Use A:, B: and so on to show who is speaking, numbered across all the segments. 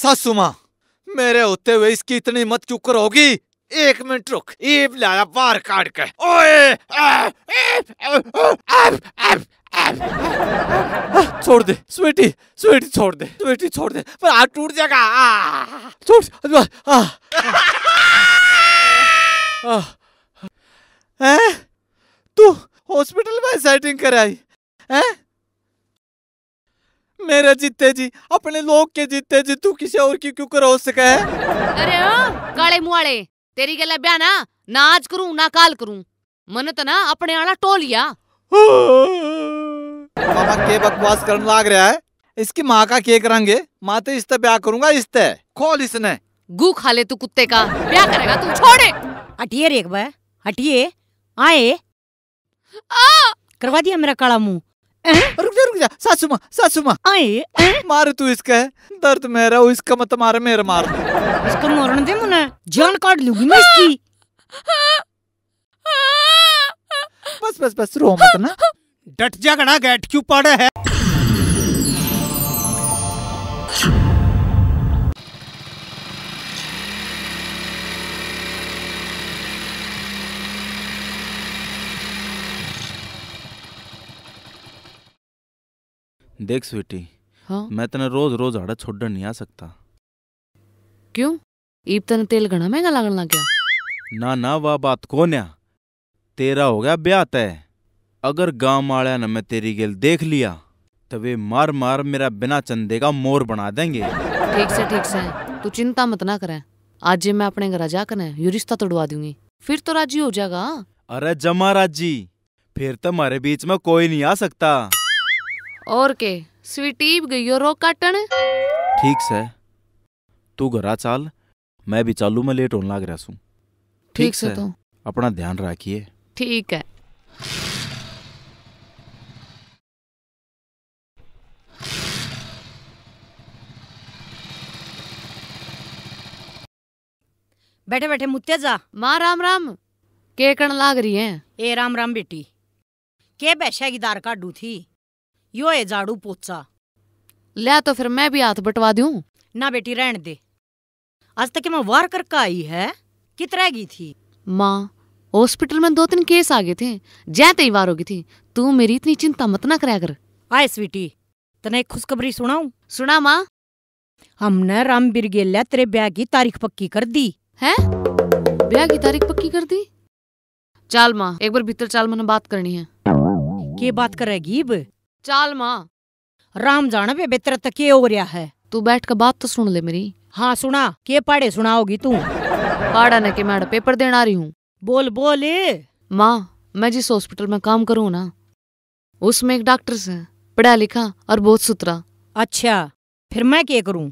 A: सासू माँ मेरे होते हुए इसकी इतनी मत क्यों करोगी एक मिनट रुक ईब लाया बाहर काट के ओए छोड़ दे स्वीटी स्वीटी छोड़ दे स्वीटी छोड़ दे पर हाथ टूट जाएगा छोड़ तू हॉस्पिटल में सेटिंग कराई है मेरे जीते जी अपने लोग के जीते जी तू किसी और की क्यों करो सके
B: अरे ओ काले मुआड़े तेरी गला ब्या ना ना आज करू ना काल करू मन तो ना अपने आला टोलिया
A: मामा के बकवास करने लाग रहा है इसकी माँ का के करेंगे माँ तो इससे ब्याह करूंगा इससे खोल इसने गू
B: खा ले तू कुत्ते का ब्याह करेगा तू छोड़े
A: हटिए
C: रेख हटिए आए करवा दिया मेरा काला मुंह
A: Eh? रुक जा रुक जा सासू माँ सासू माँ मार तू इसका है दर्द मेरा इसका मत मारे मेरा मार इसको मारने दे मुने जान काट लूंगी मैं इसकी बस बस बस रो मत ना डट जा गड़ा गैट क्यों पड़े है देख स्वीटी हाँ मैं तने रोज रोज हाड़ा छोड़ नहीं आ सकता
B: क्यों ईब तने तेल घना महंगा लागन लग गया
A: ना ना वह बात को है तेरा हो गया ब्याह तय अगर गांव वाले ने मैं तेरी गेल देख लिया तो वे मार मार मेरा बिना चंदे का मोर बना देंगे ठीक
B: से ठीक से तू चिंता मत ना करे आज मैं अपने घर जाकर यू रिश्ता तोड़वा दूंगी फिर तो राजी हो जाएगा
A: अरे जमा राजी फिर तो हमारे बीच में कोई नहीं आ सकता
B: और के स्वीटीब गयो रो काटन
A: ठीक से तू घरा चाल मैं भी चालू में लेट होने लग रहा हूँ ठीक से तो अपना ध्यान रखिए
B: ठीक है
C: बैठे बैठे मुत्या जा माँ राम राम
B: के कण लाग रही है
C: ए राम राम बेटी के बैशा की दार काटू थी यो है झाड़ू पोछा
B: ले तो फिर मैं भी हाथ बटवा दू ना
C: बेटी रहन दे आज तक मैं वार करके आई है कित रह गई थी
B: माँ हॉस्पिटल में दो तीन केस आ गए थे जै तेई वार होगी थी तू मेरी इतनी चिंता मत ना कराया कर
C: आए स्वीटी तने एक खुशखबरी सुनाऊं
B: सुना माँ हमने
C: राम बिरगेल्या तेरे ब्याह की तारीख
B: पक्की कर दी है ब्याह की तारीख पक्की कर दी चाल माँ एक बार भीतर चाल मैंने बात करनी है के बात करेगी चाल मां राम जाना पे बेहतर तक के हो रहा है तू बैठ के बात तो सुन ले मेरी हाँ सुना के पाड़े सुनाओगी तू पाड़ा न के मैडम पेपर देने आ रही हूँ बोल बोले माँ मैं जिस हॉस्पिटल में काम करूँ ना उसमें एक डॉक्टर से पढ़ा लिखा और बहुत सुथरा अच्छा फिर मैं क्या करूँ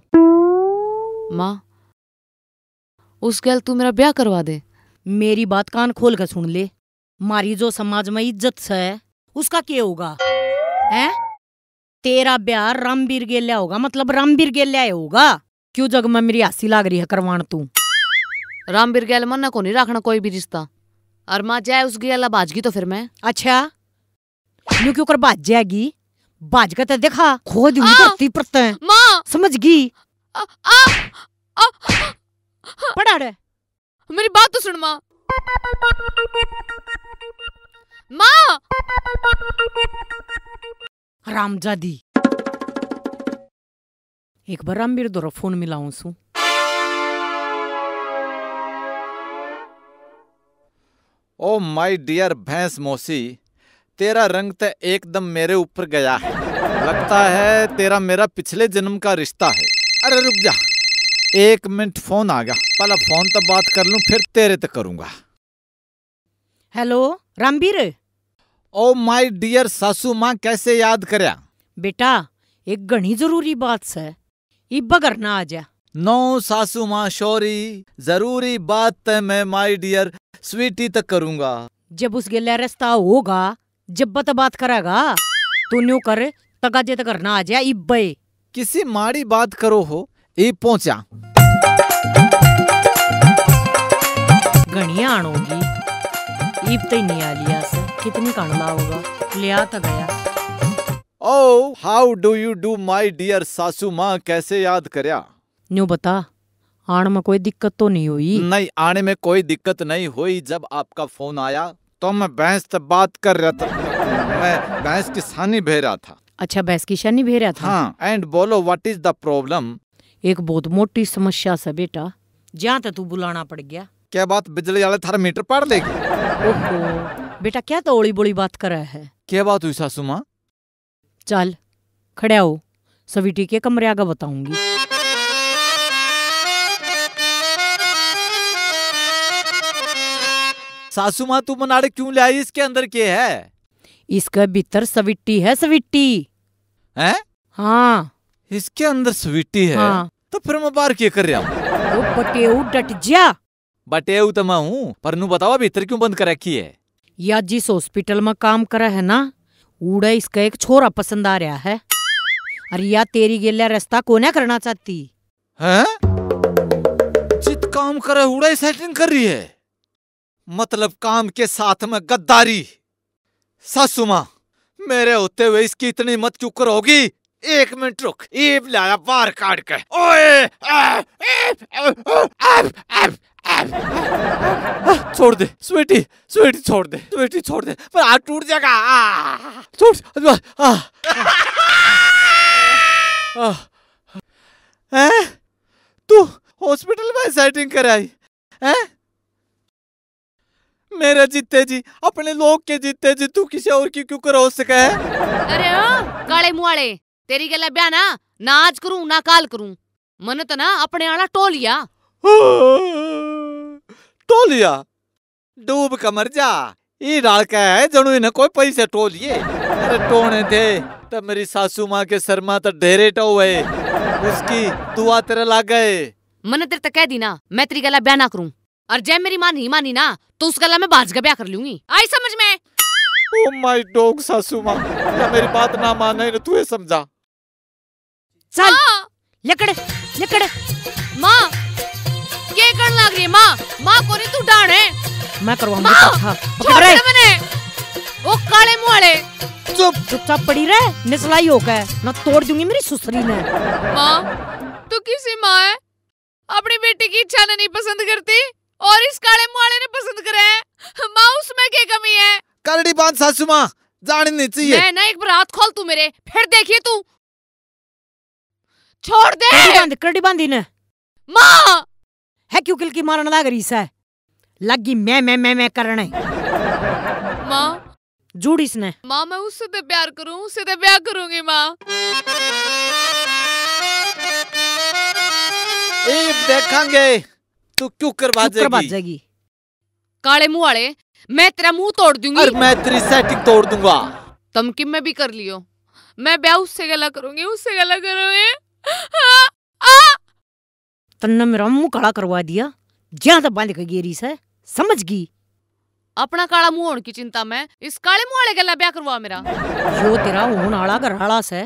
B: माँ उस गल तू मेरा ब्याह करवा दे मेरी
C: बात कान खोल कर सुन ले मारी जो समाज में इज्जत है उसका क्या होगा हैं तेरा ब्याह रामवीर गेल्या होगा मतलब रामवीर गेल्या होगा
B: क्यों जग में मेरी हंसी लाग रही है करवान तू रामवीर गैल मन को नहीं रखना कोई भी रिश्ता और माँ जाए उस गैला बाजगी तो फिर मैं अच्छा यूं क्यों कर बाज
C: जाएगी बाज का तो देखा खो दूंगी धरती पर माँ समझ गई
B: पढ़ा रे मेरी बात तो सुन माँ माँ
C: रामजादी एक बार रामवीर द्वारा फोन
A: मिलाऊं सु ओ माय डियर भैंस मौसी तेरा रंग तो एकदम मेरे ऊपर गया है लगता है तेरा मेरा पिछले जन्म का रिश्ता है अरे रुक जा एक मिनट फोन आ गया पहला फोन तो बात कर लूं फिर तेरे तक तो करूंगा hello Rambir oh my dear सासू माँ
C: कैसे याद करया बेटा एक घनी जरूरी बात से ई बगर ना आ जा
A: नो सासू माँ शोरी जरूरी बात ते तो मैं माय डियर स्वीटी तक करूंगा
C: जब उस गिले रास्ता होगा जब बत बात करेगा तो न्यू कर तगाजे तक करना आ जा इब्बे किसी माड़ी बात करो हो ये पहुंचा घनिया आनोगी इब तो नहीं आ लिया से कितनी कड़ना होगा लिया तो गया
A: oh how do you do my dear सासू माँ कैसे याद करया
C: न्यू बता आने में कोई दिक्कत तो नहीं हुई नहीं
A: आने में कोई दिक्कत नहीं हुई जब आपका फोन आया तो मैं भैंस से बात कर रहा था मैं भैंस की सानी भे रहा था अच्छा भैंस की सानी भे रहा था हाँ एंड बोलो व्हाट इज द प्रॉब्लम एक
C: बहुत मोटी समस्या से बेटा जहाँ तक तो तू बुलाना पड़ गया
A: क्या बात बिजली वाले थारा मीटर
C: पाड़ देगी बेटा क्या तो ओली बोली बात कर रहा है
A: क्या बात हुई सासू माँ
C: चल खड़े हो सवीटी के कमरे आगे बताऊंगी
A: सासू माँ तू मनाड़े क्यों ले आई इसके अंदर के है इसके भीतर सविट्टी है सविट्टी है हाँ इसके अंदर स्वीटी है हाँ। तो फिर मैं बार क्या कर रहा हूँ
C: तो पटेऊ
A: डट जा बटे तो मैं हूँ पर नु बताओ अभी इतर क्यों बंद कर रखी है
C: या जिस हॉस्पिटल में काम करा है ना उड़ा इसका एक छोरा पसंद आ रहा है अरे या तेरी गेलिया रास्ता को करना चाहती
A: है चित काम करे उड़ा सेटिंग कर रही है मतलब काम के साथ में गद्दारी सासुमा मेरे होते हुए इसकी इतनी मत क्यों करोगी एक मिनट रुक ये लाया बार काट के ओए आ, आ, आ, आ, आ, आ, आ, आ, छोड़ दे स्वेटी स्वेटी छोड़ दे स्वेटी छोड़ दे पर हाथ टूट जाएगा छोड़ तू हॉस्पिटल में सेटिंग कराई है मेरे जीते जी अपने लोग के जीते जी तू किसी और की क्यों करो सके है
B: अरे ओ हाँ, काले मुआले तेरी गल ब्या ना ना आज करूं ना काल करूं मन तो ना अपने आला टोलिया
A: हाँ। तो लिया डूब कमर मर जा ये लड़का है जनु इन्हें कोई पैसे टो लिए अरे टोने थे तो मेरी सासू माँ के शर्मा तो ढेरे टो है उसकी दुआ तेरे लाग गए
B: मैंने तेरे तक कह दी ना मैं तेरी गला ब्याह ना करूं और जय मेरी माँ नहीं मानी ना तो उस
A: गला मैं बाज का ब्याह कर लूंगी आई समझ में ओ माय डॉग सासू माँ मेरी बात ना माने ना तू ये समझा
B: चल लकड़ लकड़ माँ ये करने लग रही है माँ माँ को नहीं तू डाण है
A: मैं
C: करवाऊंगी था
B: पकड़ रहे मैंने वो काले मुंह वाले चुप चुपचाप पड़ी
C: रहे निचलाई होकर ना तोड़ दूंगी मेरी सुसरी ने
B: माँ तू किसी माँ है अपनी बेटी की इच्छा नहीं पसंद करती और इस काले मुंह वाले ने पसंद करे माँ उसमें क्या कमी है
A: करड़ी बांध सासू माँ जाने नहीं चाहिए मैं
B: ना एक बार हाथ खोल तू मेरे फिर देखिए तू
A: छोड़ दे करड़ी बांधी
C: ने माँ है क्यों किलकी मारन दा गरीसा है लगी मैं मैं मैं मैं करने माँ जुड़ इसने
B: माँ मैं उससे तो प्यार करूं उससे तो ब्याह करूंगी माँ
A: ए देखेंगे तू क्यों करवा जाएगी करवा जाएगी काले मुंह वाले
B: मैं तेरा मुंह तोड़ दूंगी
A: और मैं तेरी सेटिंग तोड़ दूंगा
B: तुम किम में भी कर लियो मैं ब्याह उससे गला करूंगी उससे गला करूंगी हाँ, आ, हाँ।
C: तन्ने मेरा मुंह काला करवा दिया ज्यादा बांध के गेरी से समझ गई
B: अपना काला मुंह होने की चिंता में इस काले मुंह वाले गला ब्याह करवा मेरा जो
C: तेरा होने आला गरहाड़ा से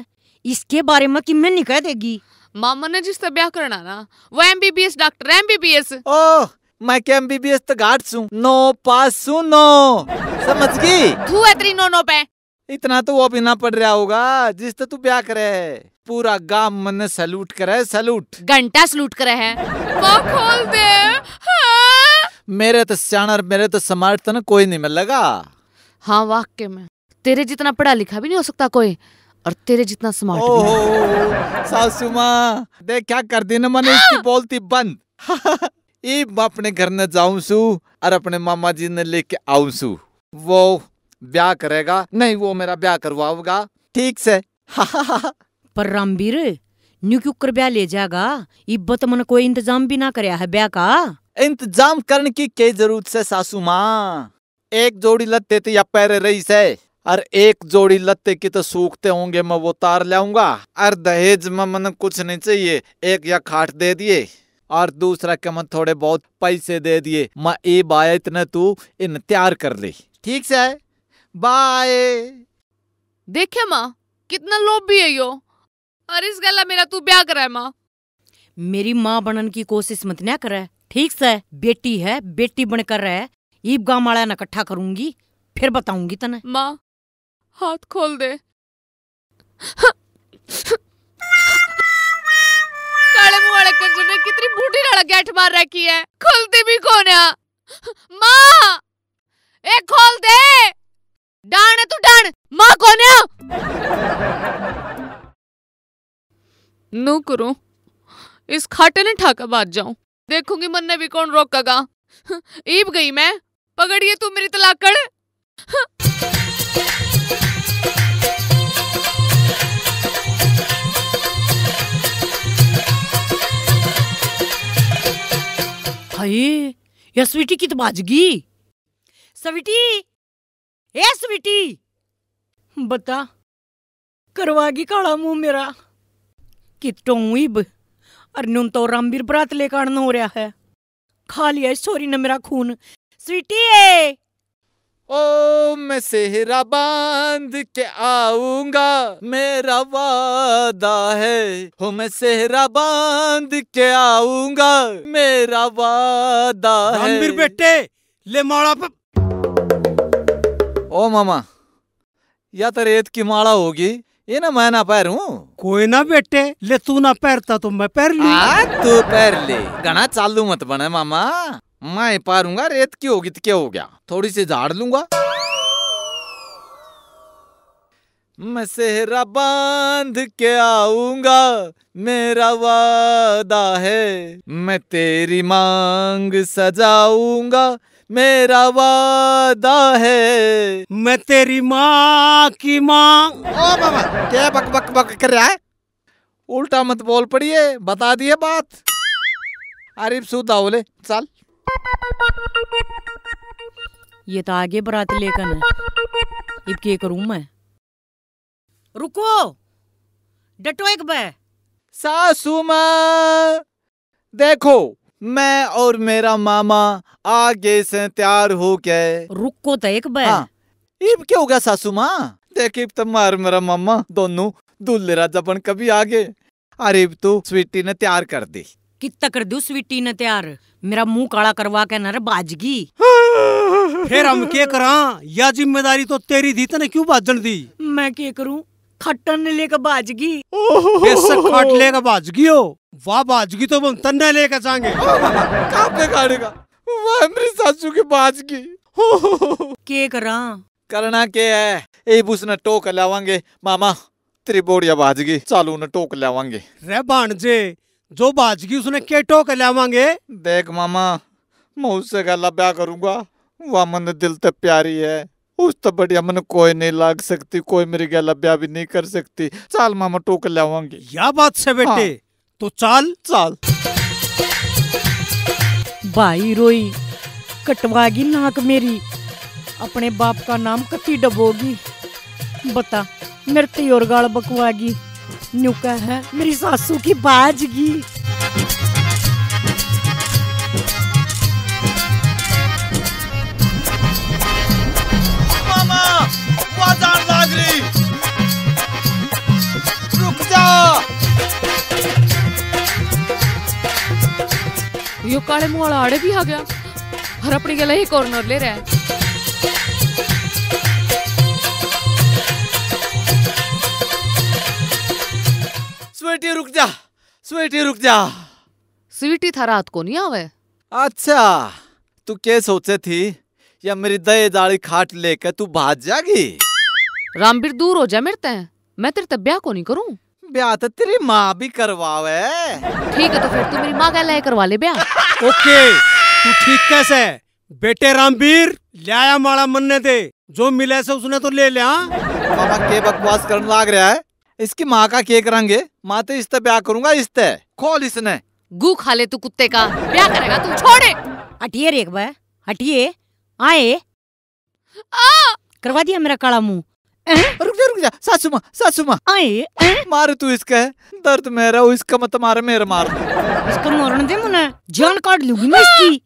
C: इसके बारे में कि मैं नहीं कह देगी
B: मामा ने जिससे ब्याह करना ना
A: वो एमबीबीएस डॉक्टर एमबीबीएस ओह मैं के एमबीबीएस तो गार्ड सू नो पास सू नो समझ गई तू है तेरी नो नो पे इतना तो वो बिना पढ़ रहा होगा जिससे तू ब्याह करे है पूरा गांव मन सलूट करे सलूट घंटा सलूट करे है
B: खोल दे हाँ?
A: मेरे तो सियाणा मेरे तो स्मार्ट तो ना कोई नहीं मिलेगा
B: हाँ वाक्य में तेरे जितना पढ़ा लिखा भी नहीं हो सकता कोई और तेरे जितना स्मार्ट ओहो
A: सासू माँ देख क्या कर दी ना मैंने इसकी हाँ! बोलती बंद ई अपने घर ने जाऊं सू और अपने मामा जी ने लेके आऊं सू वो ब्याह करेगा नहीं वो मेरा ब्याह करवाओगा ठीक से
C: पर रामवीर न्यू क्यों कर ब्याह ले जाएगा इब्बत मन कोई इंतजाम भी ना कर है ब्याह का
A: इंतजाम करने की के जरूरत से सासू माँ एक जोड़ी लत्ते तो या पैर रही से और एक जोड़ी लत्ते की तो सूखते होंगे मैं वो तार लाऊंगा और दहेज में मन कुछ नहीं चाहिए एक या खाट दे दिए और दूसरा के मन थोड़े बहुत पैसे दे दिए मैं ए बाय इतने तू इन तैयार कर ले ठीक से बाय
B: देखे माँ कितना लोभ भी है यो और इस गला मेरा तू ब्याह करा माँ
A: मेरी
C: माँ बनन की कोशिश मत न करे ठीक से बेटी है बेटी बनकर रहे ईब गांव वाला ना इकट्ठा करूंगी फिर बताऊंगी तने माँ हाथ खोल दे
B: काले मुंह वाले कंजर ने कितनी बूढ़ी लड़ा गैठ मार रखी है खोलते भी कौन है माँ ए खोल दे डाण तू डाण नु करो इस खाटे ने ठाका बाज जाऊं देखूंगी मन ने भी कौन रोकेगा ईब गई मैं पकड़िए तू मेरी तलाकड़
C: हाय स्वीटी की तो बाजगी स्वीटी ए स्वीटी बता करवागी काला मुंह मेरा कि ตรง উই บ আর নুন তো রামবীর বরাত লে কান ন হ রয়া হে খা লিয়া সরি না মেরা খুন সুইটি এ
A: ও মে সাহরা বান কে আউঙ্গা মেরা ওয়াদা হে হো মে সাহরা বান কে আউঙ্গা মেরা ওয়াদা হে রামবীর بیٹے লে মালা ও মামা ইয়া তরেত কি মালা হোগি ये ना मैं ना पैरू कोई ना बेटे ले तू ना पैरता तो मैं पैर लू तू पैर ले घना चालू मत बने मामा मैं पारूंगा रेत की होगी तो क्या हो गया थोड़ी सी झाड़ लूंगा मैं सेहरा बांध के आऊंगा मेरा वादा है मैं तेरी मांग सजाऊंगा मेरा वादा है मैं तेरी माँ की माँ ओ बाबा क्या बक बक बक कर रहा है उल्टा मत बोल पड़िए बता दिए बात अरे सूदा बोले चल
C: ये तो आगे बरात लेकर है इब के करूं मैं रुको डटो एक बे
A: सासू मां देखो मैं और मेरा मामा आगे से तैयार हो गए रुको तो एक बार हाँ। इब क्या होगा सासू माँ देख इब तो मार मेरा मामा दोनों दूल्हे राजा बन कभी आगे अरे इब तो स्वीटी ने तैयार कर दी
C: कितना कर दू स्वीटी ने तैयार मेरा मुंह काला करवा के नरे बाजगी
A: फिर हम के करा या जिम्मेदारी तो तेरी दी तने क्यों बाजन दी
C: मैं के करूं खट्टन लेकर बाजगी
A: खट लेकर बाजगी हो वाह बाजगी तो हम तन्ना लेकर जाएंगे कापने गाड़ी का वाह मेरी सासू की बाजगी के करा करना के है ए बुस न टोक लावांगे मामा त्रिबोड़िया बाजगी चालू न टोक लावांगे रे भाणजे जो बाजगी उसने के टोक लावांगे देख मामा मैं उससे गला ब्याह करूंगा वह मन दिल तो प्यारी है उस तो बढ़िया मन कोई नहीं लाग सकती कोई मेरी गल ब्याह भी नहीं कर सकती चाल मामा टोक लावांगी या बात से बेटे हाँ। तो चाल चाल भाई रोई कटवागी नाक मेरी
C: अपने बाप का नाम कति डबोगी बता मेरे ते और गाल बकवागी न्यू है मेरी सासू की बाजगी
A: बिजली रुक जा
B: यो काले मुंह वाला आड़े भी आ गया और अपनी गला ही कॉर्नर ले रहा है
A: स्वीटी रुक जा स्वीटी रुक जा स्वीटी था रात को नहीं आवे अच्छा तू क्या सोचे थी या मेरी दहेज दाढ़ी खाट लेकर तू भाग जाएगी रामबीर दूर हो जा मेरे ते मैं तेरे तब ब्याह को नहीं करूँ ब्याह तो तेरी माँ भी करवावे
B: ठीक है तो फिर तू मेरी माँ का
A: लय करवा ले ब्याह ओके तू ठीक कैसे बेटे रामबीर लाया माड़ा मन्ने दे जो मिले से उसने तो ले लिया मामा के बकवास करने लाग रहा है इसकी माँ का केक रंगे माँ तो इस ब्याह करूंगा इस खोल इसने गू खा ले तू कुत्ते का ब्याह करेगा तू छोड़े हटिए रेख भाई हटिए आए आ! करवा दिया मेरा काला मुंह Eh? रुक जा रुक जा सासू माँ सासू माँ eh? मार तू इसका है eh? दर्द मेरा इसका मत मारे मेरा मार इसको मारन दे मुने जान काट लूंगी मैं इसकी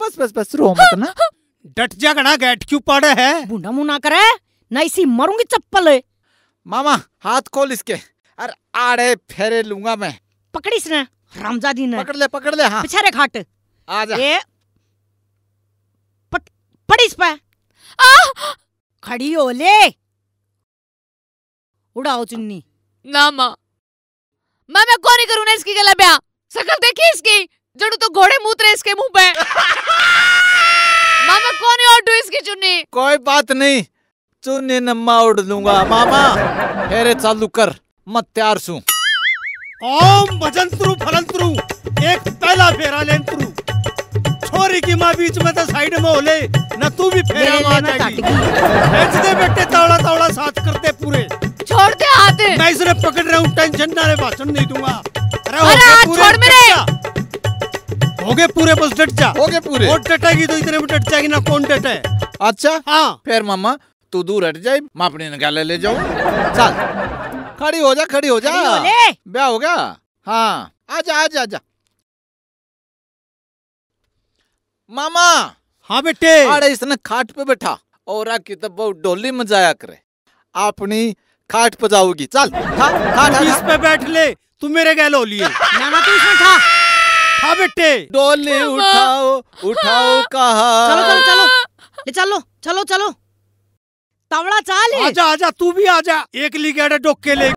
A: बस बस बस रो मत ना
C: डट जा गड़ा गेट क्यों पड़े है बुना मुना करे ना इसी मरूंगी चप्पल मामा हाथ खोल इसके अरे आड़े फेरे लूंगा मैं पकड़ी इसने रामजादी ने पकड़ ले पकड़ ले हाँ पिछारे खाट आ जा पड़ी इस पर खड़ी
B: हो उड़ाओ चुन्नी ना माँ माँ मैं कौन नहीं ना इसकी गला ब्याह सकल देखी इसकी जड़ू तो घोड़े मूत्र इसके मुंह पे
A: मामा कौन नहीं ओढ़ इसकी चुन्नी कोई बात नहीं चुन्नी नम्मा उड़ लूंगा मामा फेरे चालू कर मत तैयार सु ओम भजन त्रु फलन त्रु एक पहला फेरा लेन त्रु छोरी की माँ बीच में तो साइड में होले ना तू भी फेरा मार जाएगी बेचते बेटे तावड़ा तावड़ा साथ करते पूरे छोड़ दे आते मैं इसे पकड़ रहा हूँ टेंशन ना रे भाषण नहीं दूंगा अरे छोड़ मेरे हो गए पूरे बस डट जा हो गए पूरे और डटेगी तो इतने में डट जाएगी ना कौन डटे अच्छा हाँ फिर मामा तू दूर हट जाए मैं अपने निकाले ले जाऊं चल खड़ी हो जा खड़ी हो जा ब्याह हो गया हाँ आजा आजा आजा मामा हाँ बेटे अरे इसने खाट पे बैठा और की तो बहुत डोली मजाया करे अपनी खाट पे जाओगी चल खाट इस पे बैठ ले तू मेरे गए लोलिए मामा तू इसमें खा हाँ बेटे डोली उठाओ
C: उठाओ कहा चलो चलो चलो ये चलो चलो चलो तवड़ा चाल आजा आजा तू भी आजा एक ली गए डोके ले